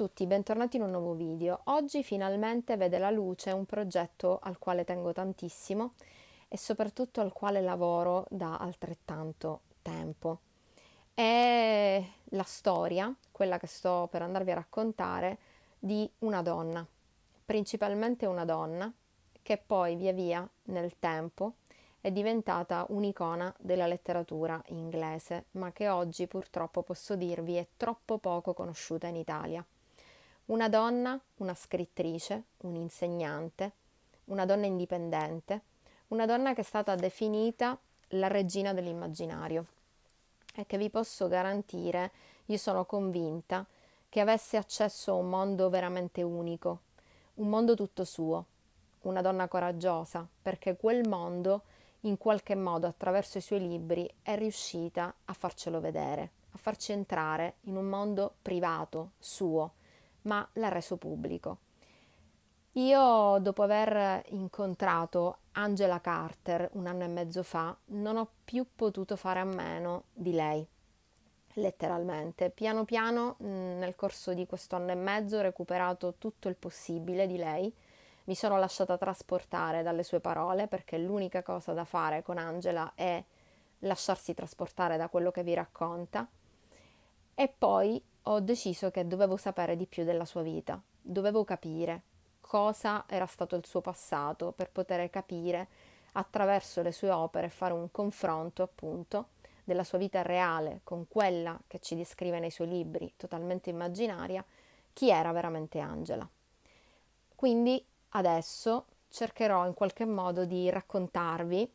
tutti, bentornati in un nuovo video. Oggi finalmente vede la luce un progetto al quale tengo tantissimo e soprattutto al quale lavoro da altrettanto tempo. È la storia, quella che sto per andarvi a raccontare, di una donna, principalmente una donna, che poi via via nel tempo è diventata un'icona della letteratura inglese, ma che oggi purtroppo posso dirvi è troppo poco conosciuta in Italia. Una donna, una scrittrice, un'insegnante, una donna indipendente, una donna che è stata definita la regina dell'immaginario e che vi posso garantire, io sono convinta, che avesse accesso a un mondo veramente unico, un mondo tutto suo, una donna coraggiosa, perché quel mondo in qualche modo attraverso i suoi libri è riuscita a farcelo vedere, a farci entrare in un mondo privato, suo, ma l'ha reso pubblico. Io, dopo aver incontrato Angela Carter un anno e mezzo fa, non ho più potuto fare a meno di lei, letteralmente. Piano piano, mm, nel corso di questo anno e mezzo, ho recuperato tutto il possibile di lei. Mi sono lasciata trasportare dalle sue parole perché l'unica cosa da fare con Angela è lasciarsi trasportare da quello che vi racconta. E poi ho deciso che dovevo sapere di più della sua vita, dovevo capire cosa era stato il suo passato per poter capire attraverso le sue opere fare un confronto appunto della sua vita reale con quella che ci descrive nei suoi libri, totalmente immaginaria, chi era veramente Angela. Quindi adesso cercherò in qualche modo di raccontarvi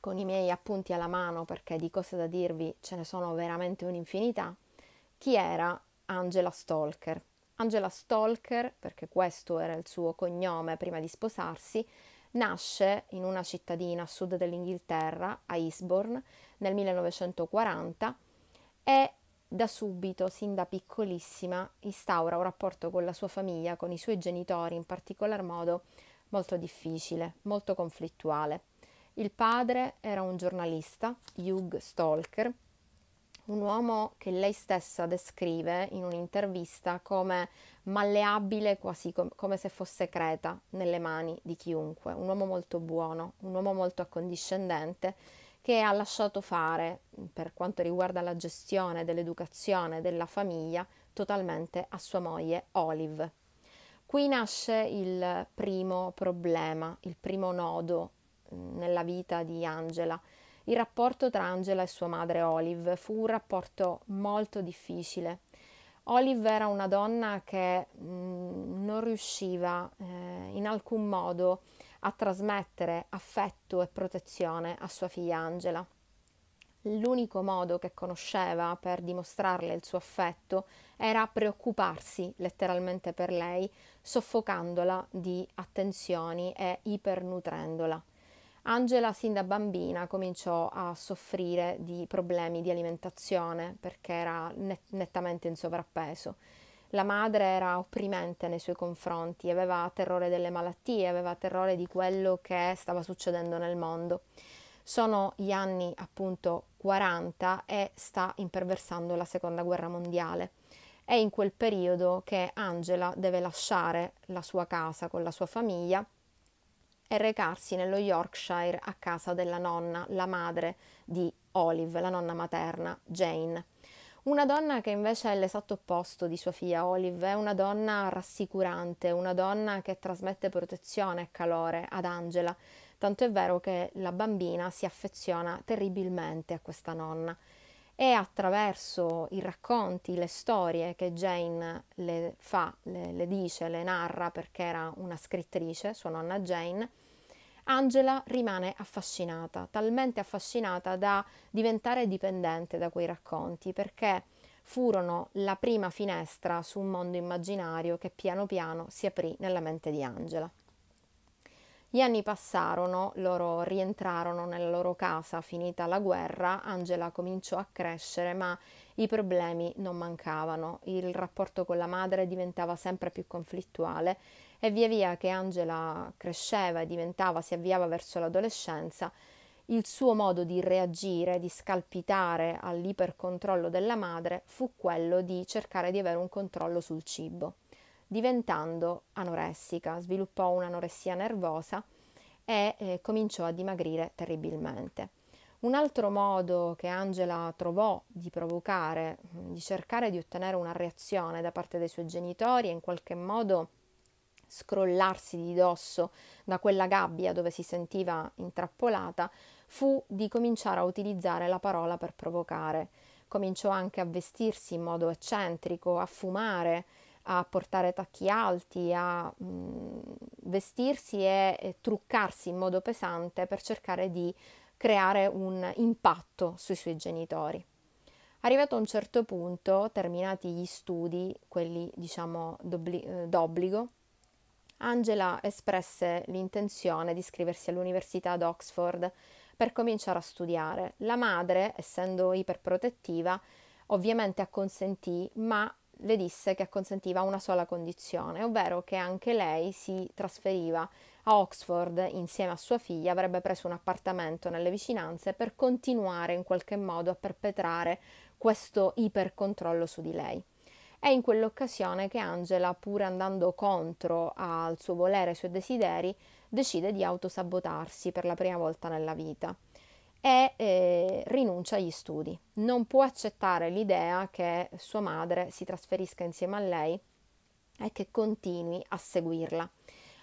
con i miei appunti alla mano perché di cose da dirvi ce ne sono veramente un'infinità chi era Angela Stalker. Angela Stalker, perché questo era il suo cognome prima di sposarsi, nasce in una cittadina a sud dell'Inghilterra, a Eastbourne, nel 1940 e da subito, sin da piccolissima, instaura un rapporto con la sua famiglia, con i suoi genitori in particolar modo, molto difficile, molto conflittuale. Il padre era un giornalista, Hugh Stalker, un uomo che lei stessa descrive in un'intervista come malleabile, quasi com- come se fosse creta nelle mani di chiunque, un uomo molto buono, un uomo molto accondiscendente che ha lasciato fare per quanto riguarda la gestione dell'educazione della famiglia totalmente a sua moglie Olive. Qui nasce il primo problema, il primo nodo nella vita di Angela il rapporto tra Angela e sua madre Olive fu un rapporto molto difficile. Olive era una donna che mh, mm, non riusciva eh, in alcun modo a trasmettere affetto e protezione a sua figlia Angela. L'unico modo che conosceva per dimostrarle il suo affetto era preoccuparsi letteralmente per lei, soffocandola di attenzioni e ipernutrendola. Angela sin da bambina cominciò a soffrire di problemi di alimentazione perché era nettamente in sovrappeso. La madre era opprimente nei suoi confronti, aveva terrore delle malattie, aveva terrore di quello che stava succedendo nel mondo. Sono gli anni appunto 40 e sta imperversando la seconda guerra mondiale. È in quel periodo che Angela deve lasciare la sua casa con la sua famiglia e recarsi nello Yorkshire a casa della nonna, la madre di Olive, la nonna materna, Jane. Una donna che invece è l'esatto opposto di sua figlia Olive, è una donna rassicurante, una donna che trasmette protezione e calore ad Angela, tanto è vero che la bambina si affeziona terribilmente a questa nonna è attraverso i racconti, le storie che Jane le fa, le, le dice, le narra perché era una scrittrice, sua nonna Jane, Angela rimane affascinata, talmente affascinata da diventare dipendente da quei racconti, perché furono la prima finestra su un mondo immaginario che piano piano si aprì nella mente di Angela. Gli anni passarono, loro rientrarono nella loro casa finita la guerra, Angela cominciò a crescere, ma i problemi non mancavano, il rapporto con la madre diventava sempre più conflittuale e via via che Angela cresceva e diventava, si avviava verso l'adolescenza, il suo modo di reagire, di scalpitare all'ipercontrollo della madre fu quello di cercare di avere un controllo sul cibo diventando anoressica, sviluppò un'anoressia nervosa e eh, cominciò a dimagrire terribilmente. Un altro modo che Angela trovò di provocare, di cercare di ottenere una reazione da parte dei suoi genitori e in qualche modo scrollarsi di dosso da quella gabbia dove si sentiva intrappolata, fu di cominciare a utilizzare la parola per provocare. Cominciò anche a vestirsi in modo eccentrico, a fumare, a portare tacchi alti, a mh, vestirsi e, e truccarsi in modo pesante per cercare di creare un impatto sui suoi genitori. Arrivato a un certo punto, terminati gli studi, quelli diciamo d'obli- eh, d'obbligo, Angela espresse l'intenzione di iscriversi all'Università ad Oxford per cominciare a studiare. La madre, essendo iperprotettiva, ovviamente acconsentì, ma le disse che consentiva una sola condizione, ovvero che anche lei si trasferiva a Oxford insieme a sua figlia, avrebbe preso un appartamento nelle vicinanze per continuare in qualche modo a perpetrare questo ipercontrollo su di lei. È in quell'occasione che Angela, pur andando contro al suo volere e ai suoi desideri, decide di autosabotarsi per la prima volta nella vita e eh, rinuncia agli studi. Non può accettare l'idea che sua madre si trasferisca insieme a lei e che continui a seguirla.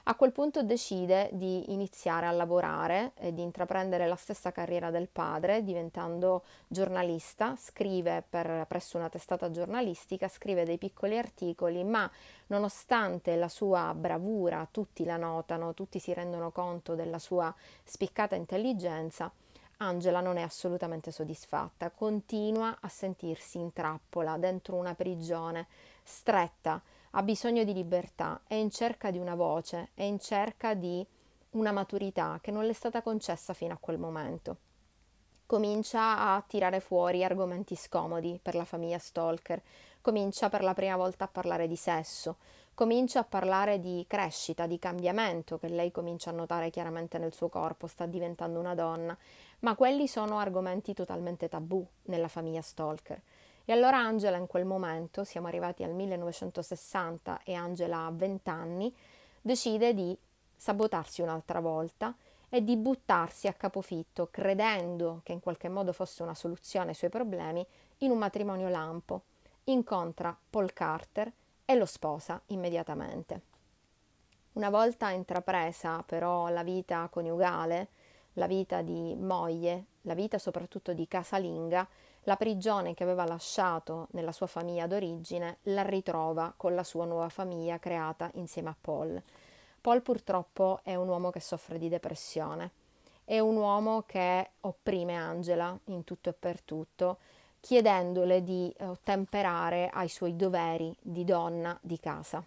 A quel punto decide di iniziare a lavorare e di intraprendere la stessa carriera del padre, diventando giornalista, scrive per, presso una testata giornalistica, scrive dei piccoli articoli, ma nonostante la sua bravura, tutti la notano, tutti si rendono conto della sua spiccata intelligenza, Angela non è assolutamente soddisfatta, continua a sentirsi in trappola dentro una prigione stretta, ha bisogno di libertà, è in cerca di una voce, è in cerca di una maturità che non le è stata concessa fino a quel momento. Comincia a tirare fuori argomenti scomodi per la famiglia Stalker, comincia per la prima volta a parlare di sesso, comincia a parlare di crescita, di cambiamento che lei comincia a notare chiaramente nel suo corpo, sta diventando una donna, ma quelli sono argomenti totalmente tabù nella famiglia Stalker. E allora Angela in quel momento, siamo arrivati al 1960 e Angela ha 20 anni, decide di sabotarsi un'altra volta e di buttarsi a capofitto, credendo che in qualche modo fosse una soluzione ai suoi problemi, in un matrimonio lampo. Incontra Paul Carter, e lo sposa immediatamente. Una volta intrapresa però la vita coniugale, la vita di moglie, la vita soprattutto di casalinga, la prigione che aveva lasciato nella sua famiglia d'origine la ritrova con la sua nuova famiglia creata insieme a Paul. Paul purtroppo è un uomo che soffre di depressione, è un uomo che opprime Angela in tutto e per tutto chiedendole di eh, ottemperare ai suoi doveri di donna di casa.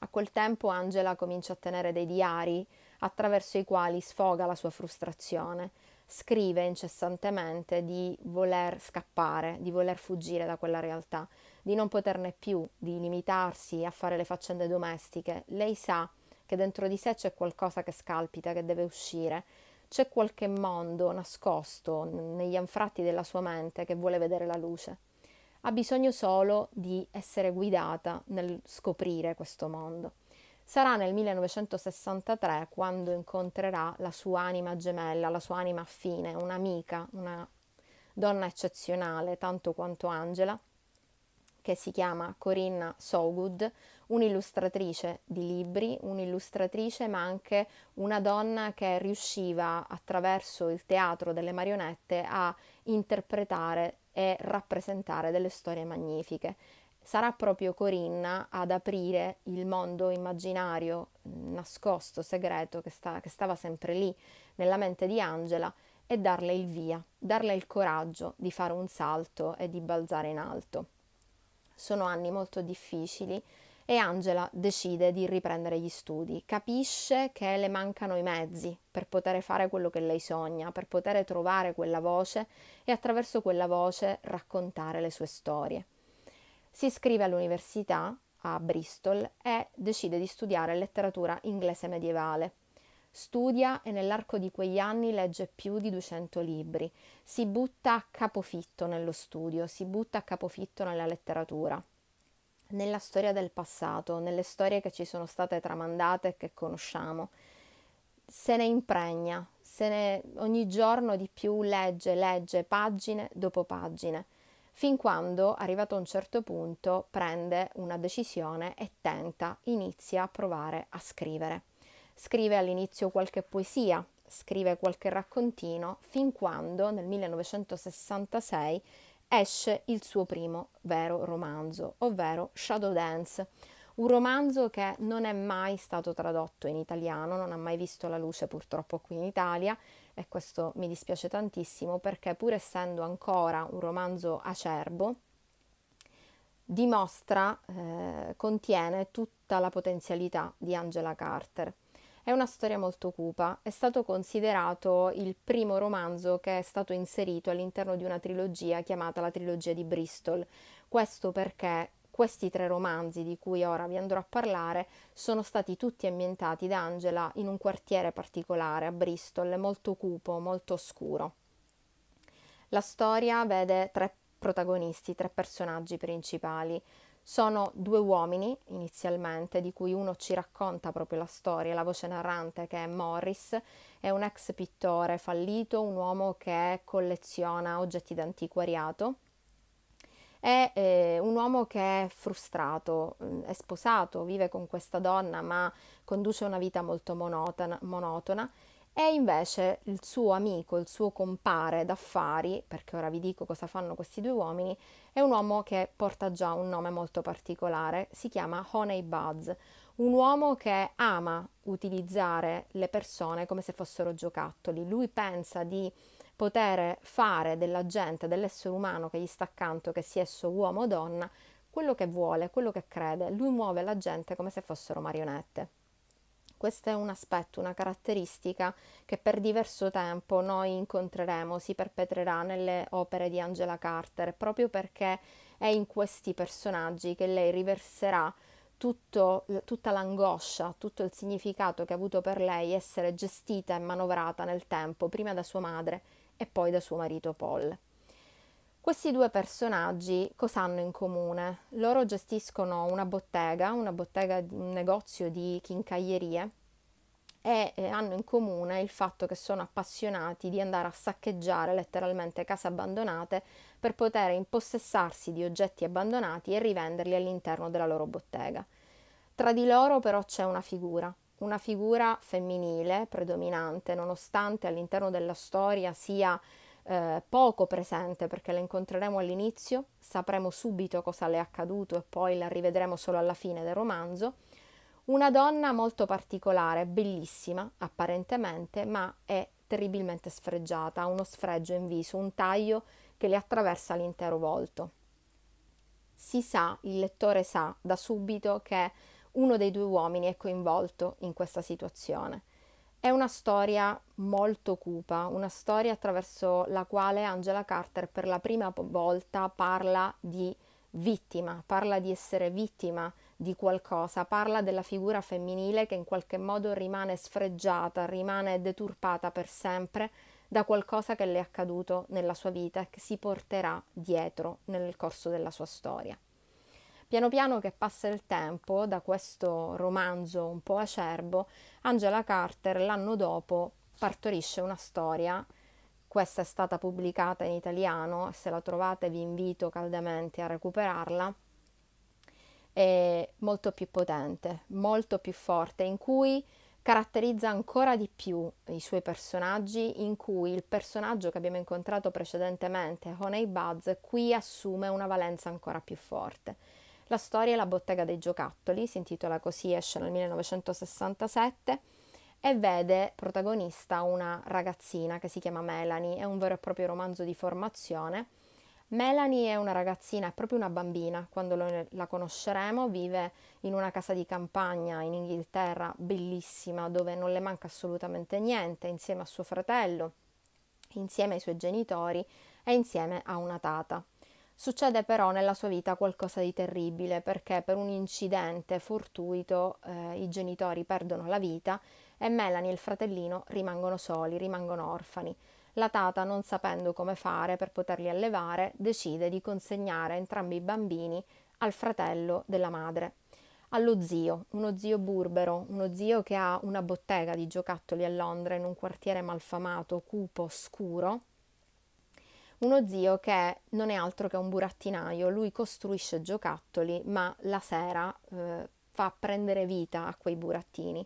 A quel tempo Angela comincia a tenere dei diari attraverso i quali sfoga la sua frustrazione. Scrive incessantemente di voler scappare, di voler fuggire da quella realtà, di non poterne più, di limitarsi a fare le faccende domestiche. Lei sa che dentro di sé c'è qualcosa che scalpita, che deve uscire, c'è qualche mondo nascosto negli anfratti della sua mente che vuole vedere la luce. Ha bisogno solo di essere guidata nel scoprire questo mondo. Sarà nel 1963 quando incontrerà la sua anima gemella, la sua anima affine, un'amica, una donna eccezionale, tanto quanto Angela, che si chiama Corinna Sogood, un'illustratrice di libri, un'illustratrice ma anche una donna che riusciva attraverso il teatro delle marionette a interpretare e rappresentare delle storie magnifiche. Sarà proprio Corinna ad aprire il mondo immaginario nascosto, segreto, che, sta, che stava sempre lì nella mente di Angela e darle il via, darle il coraggio di fare un salto e di balzare in alto sono anni molto difficili e Angela decide di riprendere gli studi. Capisce che le mancano i mezzi per poter fare quello che lei sogna, per poter trovare quella voce e attraverso quella voce raccontare le sue storie. Si iscrive all'università a Bristol e decide di studiare letteratura inglese medievale. Studia e nell'arco di quegli anni legge più di 200 libri. Si butta a capofitto nello studio, si butta a capofitto nella letteratura, nella storia del passato, nelle storie che ci sono state tramandate e che conosciamo. Se ne impregna, se ne ogni giorno di più legge, legge pagine dopo pagine fin quando, arrivato a un certo punto, prende una decisione e tenta, inizia a provare a scrivere. Scrive all'inizio qualche poesia, scrive qualche raccontino, fin quando nel 1966 esce il suo primo vero romanzo, ovvero Shadow Dance, un romanzo che non è mai stato tradotto in italiano, non ha mai visto la luce purtroppo qui in Italia e questo mi dispiace tantissimo perché pur essendo ancora un romanzo acerbo, dimostra, eh, contiene tutta la potenzialità di Angela Carter. È una storia molto cupa, è stato considerato il primo romanzo che è stato inserito all'interno di una trilogia chiamata la trilogia di Bristol. Questo perché questi tre romanzi di cui ora vi andrò a parlare sono stati tutti ambientati da Angela in un quartiere particolare a Bristol, molto cupo, molto oscuro. La storia vede tre protagonisti, tre personaggi principali. Sono due uomini inizialmente, di cui uno ci racconta proprio la storia, la voce narrante che è Morris, è un ex pittore fallito, un uomo che colleziona oggetti d'antiquariato. È eh, un uomo che è frustrato, mm, è sposato, vive con questa donna ma conduce una vita molto monotona, monotona e invece il suo amico, il suo compare d'affari, perché ora vi dico cosa fanno questi due uomini, è un uomo che porta già un nome molto particolare, si chiama Honey Buzz, un uomo che ama utilizzare le persone come se fossero giocattoli. Lui pensa di poter fare della gente, dell'essere umano che gli sta accanto, che sia esso uomo o donna, quello che vuole, quello che crede. Lui muove la gente come se fossero marionette. Questo è un aspetto, una caratteristica che per diverso tempo noi incontreremo, si perpetrerà nelle opere di Angela Carter, proprio perché è in questi personaggi che lei riverserà tutto, tutta l'angoscia, tutto il significato che ha avuto per lei essere gestita e manovrata nel tempo, prima da sua madre e poi da suo marito Paul. Questi due personaggi cosa hanno in comune? Loro gestiscono una bottega, una bottega, un negozio di chincaglierie e eh, hanno in comune il fatto che sono appassionati di andare a saccheggiare letteralmente case abbandonate per poter impossessarsi di oggetti abbandonati e rivenderli all'interno della loro bottega. Tra di loro però c'è una figura, una figura femminile predominante, nonostante all'interno della storia sia eh, poco presente perché la incontreremo all'inizio, sapremo subito cosa le è accaduto e poi la rivedremo solo alla fine del romanzo. Una donna molto particolare, bellissima apparentemente, ma è terribilmente sfregiata, ha uno sfregio in viso, un taglio che le attraversa l'intero volto. Si sa, il lettore sa da subito che uno dei due uomini è coinvolto in questa situazione è una storia molto cupa, una storia attraverso la quale Angela Carter per la prima volta parla di vittima, parla di essere vittima di qualcosa, parla della figura femminile che in qualche modo rimane sfregiata, rimane deturpata per sempre da qualcosa che le è accaduto nella sua vita e che si porterà dietro nel corso della sua storia. Piano piano che passa il tempo, da questo romanzo un po' acerbo, Angela Carter l'anno dopo partorisce una storia questa è stata pubblicata in italiano, se la trovate vi invito caldamente a recuperarla, è molto più potente, molto più forte, in cui caratterizza ancora di più i suoi personaggi, in cui il personaggio che abbiamo incontrato precedentemente, Honey Buzz, qui assume una valenza ancora più forte. La storia è la bottega dei giocattoli, si intitola così, esce nel 1967 e vede protagonista una ragazzina che si chiama Melanie, è un vero e proprio romanzo di formazione. Melanie è una ragazzina, è proprio una bambina, quando lo, la conosceremo vive in una casa di campagna in Inghilterra bellissima dove non le manca assolutamente niente, insieme a suo fratello, insieme ai suoi genitori e insieme a una tata. Succede però nella sua vita qualcosa di terribile perché per un incidente fortuito eh, i genitori perdono la vita e Melanie e il fratellino rimangono soli, rimangono orfani. La tata, non sapendo come fare per poterli allevare, decide di consegnare entrambi i bambini al fratello della madre, allo zio, uno zio burbero, uno zio che ha una bottega di giocattoli a Londra in un quartiere malfamato, cupo, scuro, uno zio che non è altro che un burattinaio, lui costruisce giocattoli, ma la sera eh, fa prendere vita a quei burattini.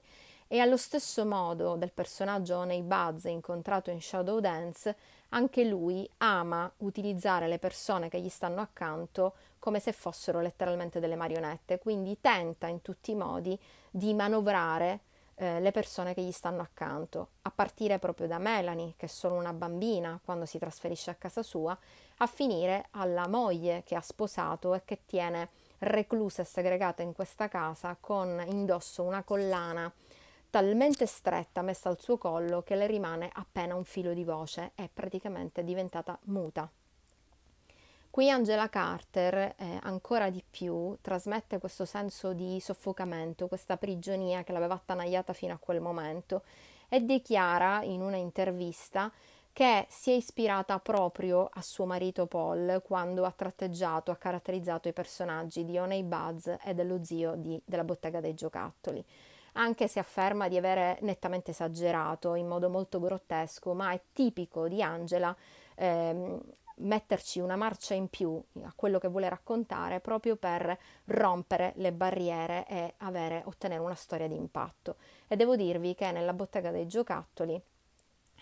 E allo stesso modo del personaggio nei Buzz incontrato in Shadow Dance, anche lui ama utilizzare le persone che gli stanno accanto come se fossero letteralmente delle marionette, quindi tenta in tutti i modi di manovrare eh, le persone che gli stanno accanto, a partire proprio da Melanie, che è solo una bambina quando si trasferisce a casa sua, a finire alla moglie che ha sposato e che tiene reclusa e segregata in questa casa con indosso una collana talmente stretta messa al suo collo che le rimane appena un filo di voce, è praticamente diventata muta. Qui Angela Carter eh, ancora di più trasmette questo senso di soffocamento, questa prigionia che l'aveva attanagliata fino a quel momento e dichiara in una intervista che si è ispirata proprio a suo marito Paul quando ha tratteggiato, ha caratterizzato i personaggi di Honey Buzz e dello zio di, della bottega dei giocattoli. Anche se afferma di avere nettamente esagerato in modo molto grottesco, ma è tipico di Angela ehm, metterci una marcia in più a quello che vuole raccontare proprio per rompere le barriere e avere, ottenere una storia di impatto. E devo dirvi che nella bottega dei giocattoli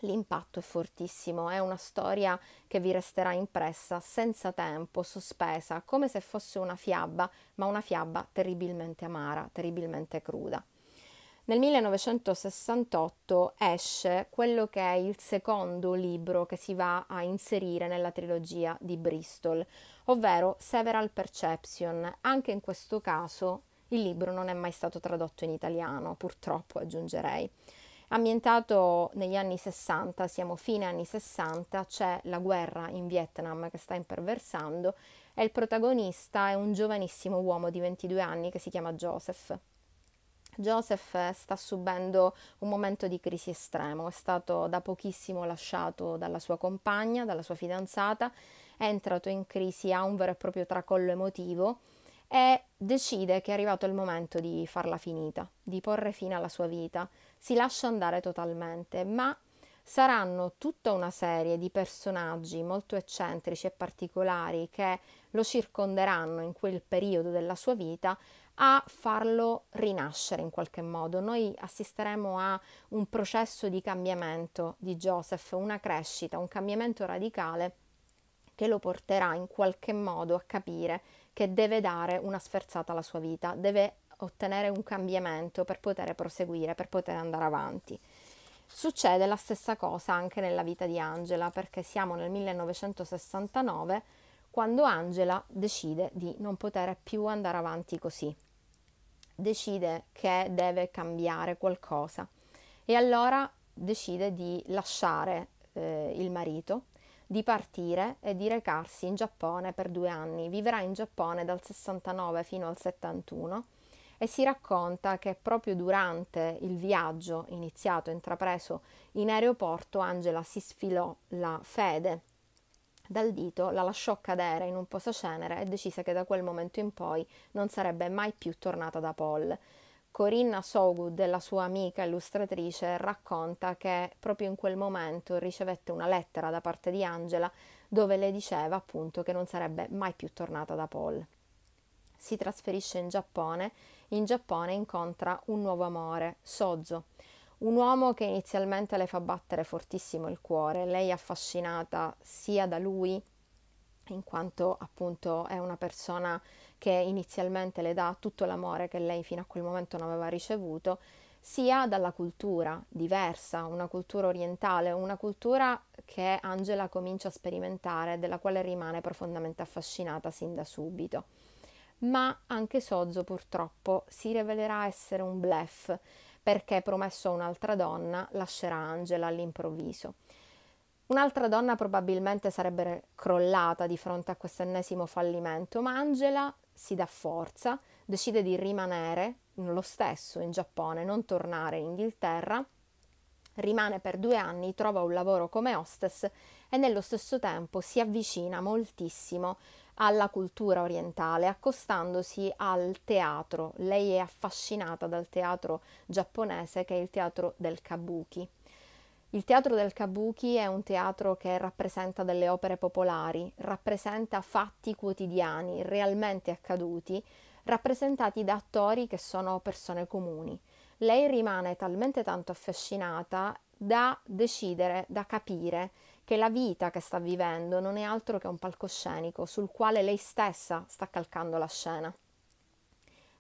l'impatto è fortissimo, è una storia che vi resterà impressa senza tempo, sospesa, come se fosse una fiaba, ma una fiaba terribilmente amara, terribilmente cruda. Nel 1968 esce quello che è il secondo libro che si va a inserire nella trilogia di Bristol, ovvero Several Perception. Anche in questo caso il libro non è mai stato tradotto in italiano, purtroppo aggiungerei. Ambientato negli anni 60, siamo fine anni 60, c'è la guerra in Vietnam che sta imperversando e il protagonista è un giovanissimo uomo di 22 anni che si chiama Joseph. Joseph eh, sta subendo un momento di crisi estremo, è stato da pochissimo lasciato dalla sua compagna, dalla sua fidanzata, è entrato in crisi, ha un vero e proprio tracollo emotivo e decide che è arrivato il momento di farla finita, di porre fine alla sua vita. Si lascia andare totalmente, ma saranno tutta una serie di personaggi molto eccentrici e particolari che lo circonderanno in quel periodo della sua vita a farlo rinascere in qualche modo. Noi assisteremo a un processo di cambiamento di Joseph, una crescita, un cambiamento radicale che lo porterà in qualche modo a capire che deve dare una sferzata alla sua vita, deve ottenere un cambiamento per poter proseguire, per poter andare avanti. Succede la stessa cosa anche nella vita di Angela, perché siamo nel 1969 quando Angela decide di non poter più andare avanti così, decide che deve cambiare qualcosa e allora decide di lasciare eh, il marito, di partire e di recarsi in Giappone per due anni. Vivrà in Giappone dal 69 fino al 71 e si racconta che proprio durante il viaggio iniziato e intrapreso in aeroporto Angela si sfilò la fede dal dito, la lasciò cadere in un posacenere e decise che da quel momento in poi non sarebbe mai più tornata da Paul. Corinna Sogood, la sua amica illustratrice, racconta che proprio in quel momento ricevette una lettera da parte di Angela dove le diceva appunto che non sarebbe mai più tornata da Paul. Si trasferisce in Giappone, in Giappone incontra un nuovo amore, Sozo, un uomo che inizialmente le fa battere fortissimo il cuore, lei è affascinata sia da lui, in quanto appunto è una persona che inizialmente le dà tutto l'amore che lei fino a quel momento non aveva ricevuto, sia dalla cultura diversa, una cultura orientale, una cultura che Angela comincia a sperimentare, della quale rimane profondamente affascinata sin da subito. Ma anche Sozzo purtroppo si rivelerà essere un blef, perché promesso a un'altra donna lascerà Angela all'improvviso. Un'altra donna probabilmente sarebbe crollata di fronte a questo ennesimo fallimento, ma Angela si dà forza, decide di rimanere lo stesso in Giappone, non tornare in Inghilterra, rimane per due anni, trova un lavoro come hostess e nello stesso tempo si avvicina moltissimo a alla cultura orientale, accostandosi al teatro. Lei è affascinata dal teatro giapponese che è il teatro del kabuki. Il teatro del kabuki è un teatro che rappresenta delle opere popolari, rappresenta fatti quotidiani, realmente accaduti, rappresentati da attori che sono persone comuni. Lei rimane talmente tanto affascinata da decidere, da capire che la vita che sta vivendo non è altro che un palcoscenico sul quale lei stessa sta calcando la scena.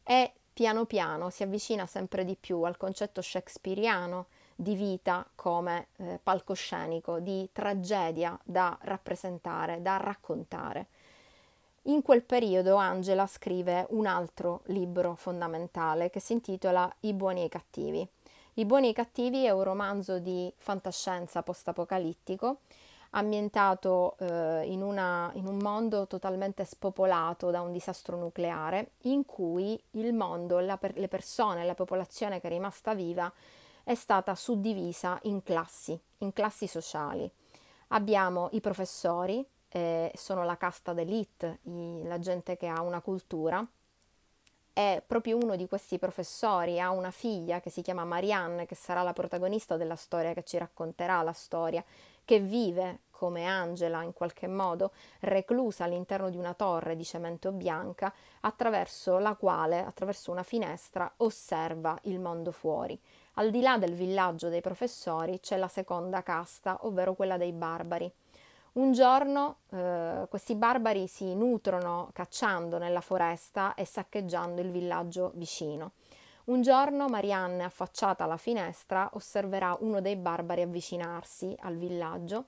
E piano piano si avvicina sempre di più al concetto shakespeariano di vita come eh, palcoscenico, di tragedia da rappresentare, da raccontare. In quel periodo Angela scrive un altro libro fondamentale che si intitola I buoni e i cattivi i buoni e i cattivi è un romanzo di fantascienza post-apocalittico ambientato eh, in, una, in, un mondo totalmente spopolato da un disastro nucleare in cui il mondo, per, le persone, la popolazione che è rimasta viva è stata suddivisa in classi, in classi sociali. Abbiamo i professori, eh, sono la casta d'elite, i, la gente che ha una cultura, è proprio uno di questi professori, ha una figlia che si chiama Marianne, che sarà la protagonista della storia, che ci racconterà la storia, che vive come Angela in qualche modo, reclusa all'interno di una torre di cemento bianca, attraverso la quale, attraverso una finestra, osserva il mondo fuori. Al di là del villaggio dei professori c'è la seconda casta, ovvero quella dei barbari. Un giorno eh, questi barbari si nutrono cacciando nella foresta e saccheggiando il villaggio vicino. Un giorno Marianne, affacciata alla finestra, osserverà uno dei barbari avvicinarsi al villaggio,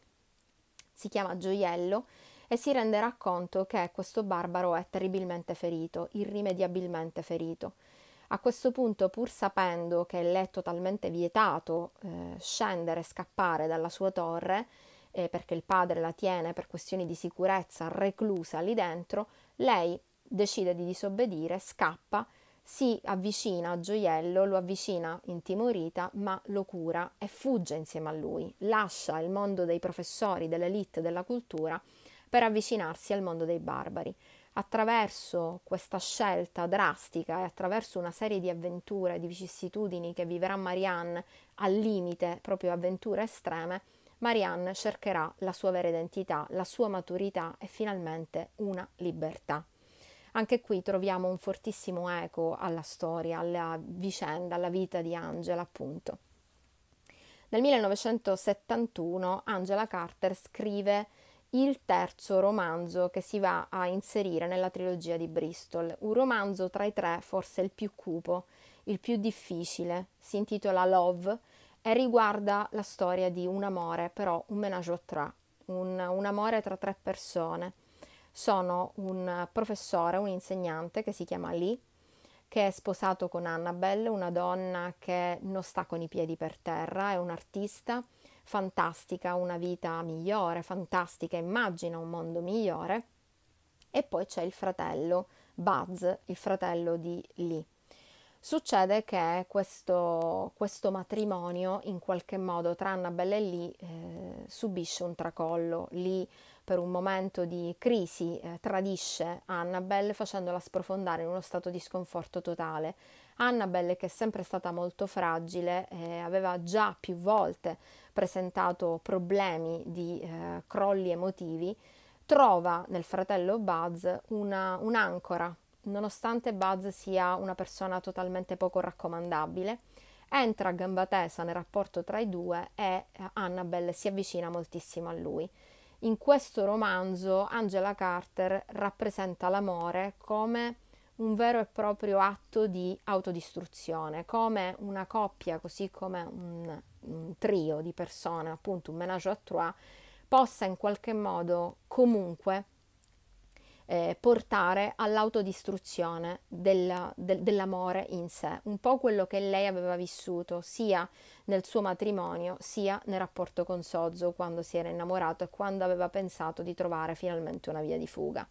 si chiama Gioiello, e si renderà conto che questo barbaro è terribilmente ferito, irrimediabilmente ferito. A questo punto, pur sapendo che è totalmente vietato eh, scendere e scappare dalla sua torre, eh, perché il padre la tiene per questioni di sicurezza reclusa lì dentro, lei decide di disobbedire, scappa, si avvicina a Gioiello, lo avvicina intimorita, ma lo cura e fugge insieme a lui, lascia il mondo dei professori, dell'elite, della cultura per avvicinarsi al mondo dei barbari. Attraverso questa scelta drastica e attraverso una serie di avventure, di vicissitudini che vivrà Marianne al limite, proprio avventure estreme, Marianne cercherà la sua vera identità, la sua maturità e finalmente una libertà. Anche qui troviamo un fortissimo eco alla storia, alla vicenda, alla vita di Angela, appunto. Nel 1971 Angela Carter scrive il terzo romanzo che si va a inserire nella trilogia di Bristol, un romanzo tra i tre forse il più cupo, il più difficile, si intitola Love eh, riguarda la storia di un amore, però un menage a tre, un, un amore tra tre persone. Sono un professore, un insegnante che si chiama Lee, che è sposato con Annabelle, una donna che non sta con i piedi per terra, è un artista fantastica, una vita migliore, fantastica, immagina un mondo migliore. E poi c'è il fratello Buzz, il fratello di Lee. Succede che questo, questo, matrimonio, in qualche modo, tra Annabelle e Lee, eh, subisce un tracollo. Lee, per un momento di crisi, eh, tradisce Annabelle facendola sprofondare in uno stato di sconforto totale. Annabelle, che è sempre stata molto fragile, eh, aveva già più volte presentato problemi di eh, crolli emotivi, trova nel fratello Buzz una, un'ancora nonostante Buzz sia una persona totalmente poco raccomandabile, entra a gamba tesa nel rapporto tra i due e eh, Annabelle si avvicina moltissimo a lui. In questo romanzo Angela Carter rappresenta l'amore come un vero e proprio atto di autodistruzione, come una coppia, così come un, un trio di persone, appunto un menage à trois, possa in qualche modo comunque eh, portare all'autodistruzione del, del, dell'amore in sé, un po' quello che lei aveva vissuto sia nel suo matrimonio sia nel rapporto con Sozzo quando si era innamorato e quando aveva pensato di trovare finalmente una via di fuga.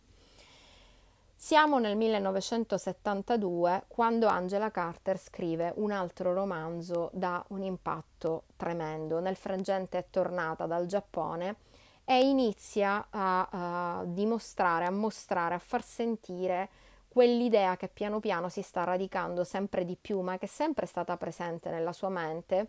Siamo nel 1972 quando Angela Carter scrive un altro romanzo da un impatto tremendo. Nel frangente è tornata dal Giappone e inizia a, a dimostrare, a mostrare, a far sentire quell'idea che piano piano si sta radicando sempre di più, ma che è sempre stata presente nella sua mente,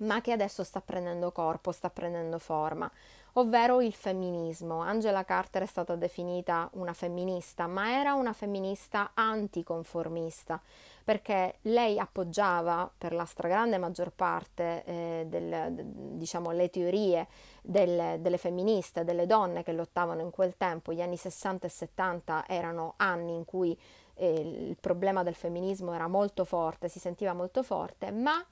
ma che adesso sta prendendo corpo, sta prendendo forma ovvero il femminismo. Angela Carter è stata definita una femminista, ma era una femminista anticonformista, perché lei appoggiava per la stragrande maggior parte eh, del, diciamo, le teorie del, delle femministe, delle donne che lottavano in quel tempo. Gli anni 60 e 70 erano anni in cui eh, il problema del femminismo era molto forte, si sentiva molto forte, ma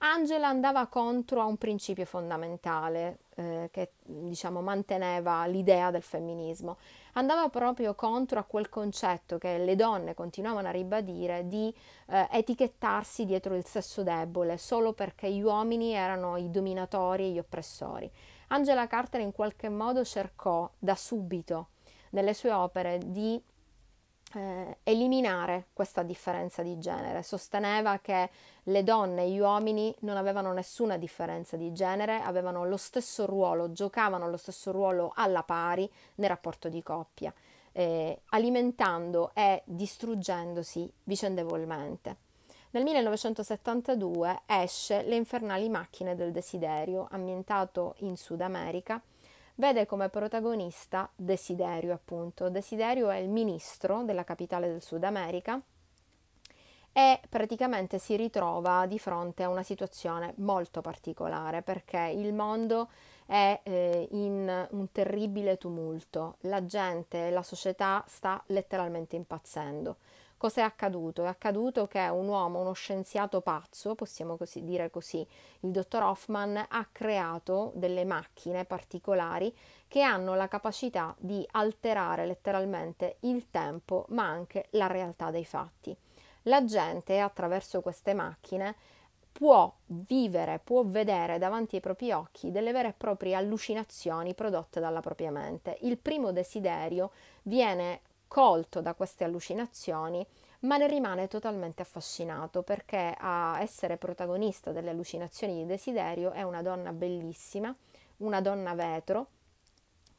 Angela andava contro a un principio fondamentale eh, che diciamo, manteneva l'idea del femminismo. Andava proprio contro a quel concetto che le donne continuavano a ribadire di eh, etichettarsi dietro il sesso debole solo perché gli uomini erano i dominatori e gli oppressori. Angela Carter in qualche modo cercò da subito nelle sue opere di eh, eliminare questa differenza di genere. Sosteneva che le donne e gli uomini non avevano nessuna differenza di genere, avevano lo stesso ruolo, giocavano lo stesso ruolo alla pari nel rapporto di coppia, eh, alimentando e distruggendosi vicendevolmente. Nel 1972 esce Le infernali macchine del desiderio, ambientato in Sud America, vede come protagonista Desiderio, appunto. Desiderio è il ministro della capitale del Sud America e praticamente si ritrova di fronte a una situazione molto particolare perché il mondo è eh, in un terribile tumulto, la gente, la società sta letteralmente impazzendo. Cos'è accaduto? È accaduto che un uomo, uno scienziato pazzo, possiamo così dire così, il dottor Hoffman ha creato delle macchine particolari che hanno la capacità di alterare letteralmente il tempo, ma anche la realtà dei fatti. La gente attraverso queste macchine può vivere, può vedere davanti ai propri occhi delle vere e proprie allucinazioni prodotte dalla propria mente. Il primo desiderio viene colto da queste allucinazioni, ma ne rimane totalmente affascinato perché a essere protagonista delle allucinazioni di desiderio è una donna bellissima, una donna vetro,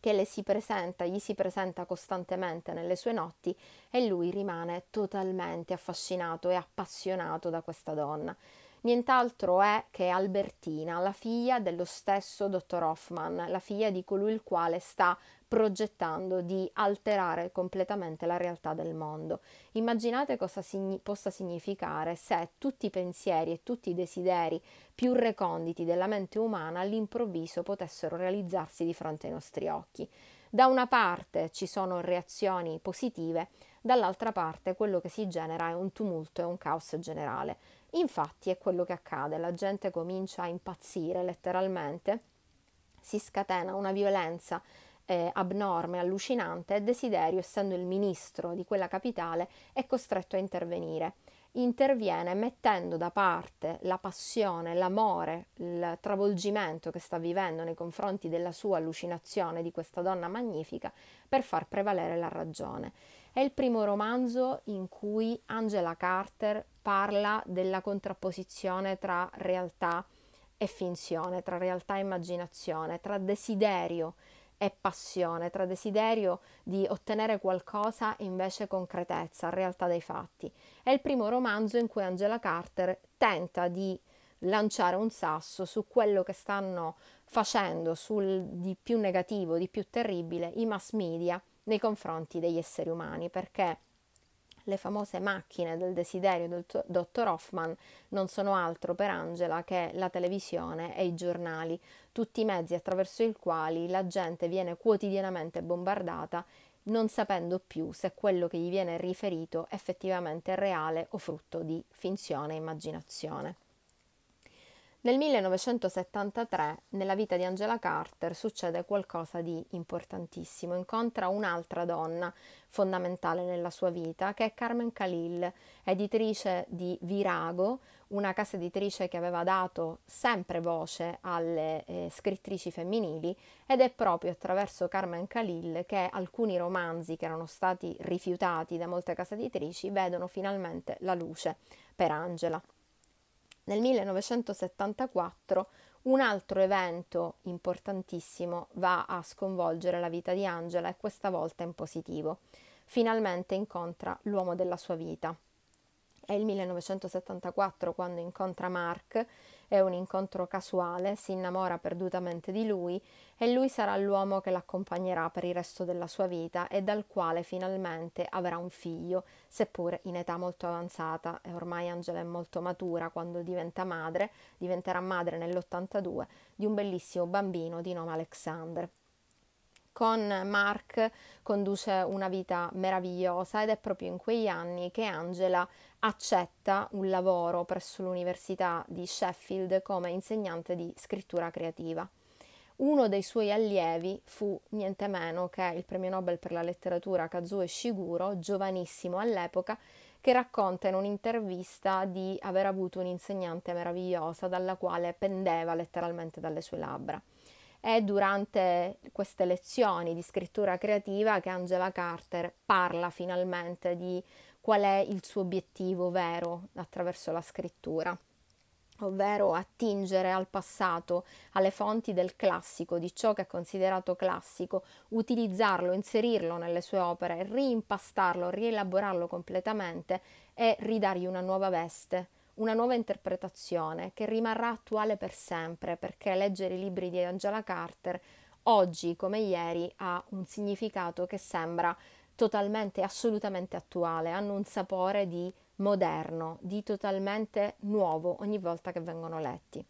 che le si presenta, gli si presenta costantemente nelle sue notti e lui rimane totalmente affascinato e appassionato da questa donna. Nient'altro è che Albertina, la figlia dello stesso dottor Hoffman, la figlia di colui il quale sta progettando di alterare completamente la realtà del mondo. Immaginate cosa signi- possa significare se tutti i pensieri e tutti i desideri più reconditi della mente umana all'improvviso potessero realizzarsi di fronte ai nostri occhi. Da una parte ci sono reazioni positive, dall'altra parte quello che si genera è un tumulto e un caos generale. Infatti è quello che accade, la gente comincia a impazzire letteralmente, si scatena una violenza eh, abnorme, allucinante e Desiderio, essendo il ministro di quella capitale, è costretto a intervenire. Interviene mettendo da parte la passione, l'amore, il travolgimento che sta vivendo nei confronti della sua allucinazione di questa donna magnifica per far prevalere la ragione. È il primo romanzo in cui Angela Carter parla della contrapposizione tra realtà e finzione, tra realtà e immaginazione, tra desiderio e passione, tra desiderio di ottenere qualcosa e invece concretezza, realtà dei fatti. È il primo romanzo in cui Angela Carter tenta di lanciare un sasso su quello che stanno facendo, sul di più negativo, di più terribile, i mass media nei confronti degli esseri umani, perché le famose macchine del desiderio del dottor Hoffman non sono altro per Angela che la televisione e i giornali, tutti i mezzi attraverso i quali la gente viene quotidianamente bombardata non sapendo più se quello che gli viene riferito effettivamente è reale o frutto di finzione e immaginazione. Nel 1973, nella vita di Angela Carter, succede qualcosa di importantissimo. Incontra un'altra donna fondamentale nella sua vita, che è Carmen Khalil, editrice di Virago, una casa editrice che aveva dato sempre voce alle eh, scrittrici femminili ed è proprio attraverso Carmen Khalil che alcuni romanzi che erano stati rifiutati da molte case editrici vedono finalmente la luce per Angela. Nel 1974 un altro evento importantissimo va a sconvolgere la vita di Angela e questa volta in positivo. Finalmente incontra l'uomo della sua vita. È il 1974 quando incontra Mark, è un incontro casuale, si innamora perdutamente di lui e lui sarà l'uomo che l'accompagnerà per il resto della sua vita e dal quale finalmente avrà un figlio, seppur in età molto avanzata e ormai Angela è molto matura quando diventa madre, diventerà madre nell'82 di un bellissimo bambino di nome Alexander con Mark conduce una vita meravigliosa ed è proprio in quegli anni che Angela accetta un lavoro presso l'Università di Sheffield come insegnante di scrittura creativa. Uno dei suoi allievi fu niente meno che il premio Nobel per la letteratura Kazuo Shiguro, giovanissimo all'epoca, che racconta in un'intervista di aver avuto un'insegnante meravigliosa dalla quale pendeva letteralmente dalle sue labbra. È durante queste lezioni di scrittura creativa che Angela Carter parla finalmente di qual è il suo obiettivo vero attraverso la scrittura ovvero attingere al passato, alle fonti del classico, di ciò che è considerato classico, utilizzarlo, inserirlo nelle sue opere, rimpastarlo, rielaborarlo completamente e ridargli una nuova veste, una nuova interpretazione che rimarrà attuale per sempre, perché leggere i libri di Angela Carter oggi come ieri ha un significato che sembra totalmente, assolutamente attuale, hanno un sapore di moderno, di totalmente nuovo ogni volta che vengono letti.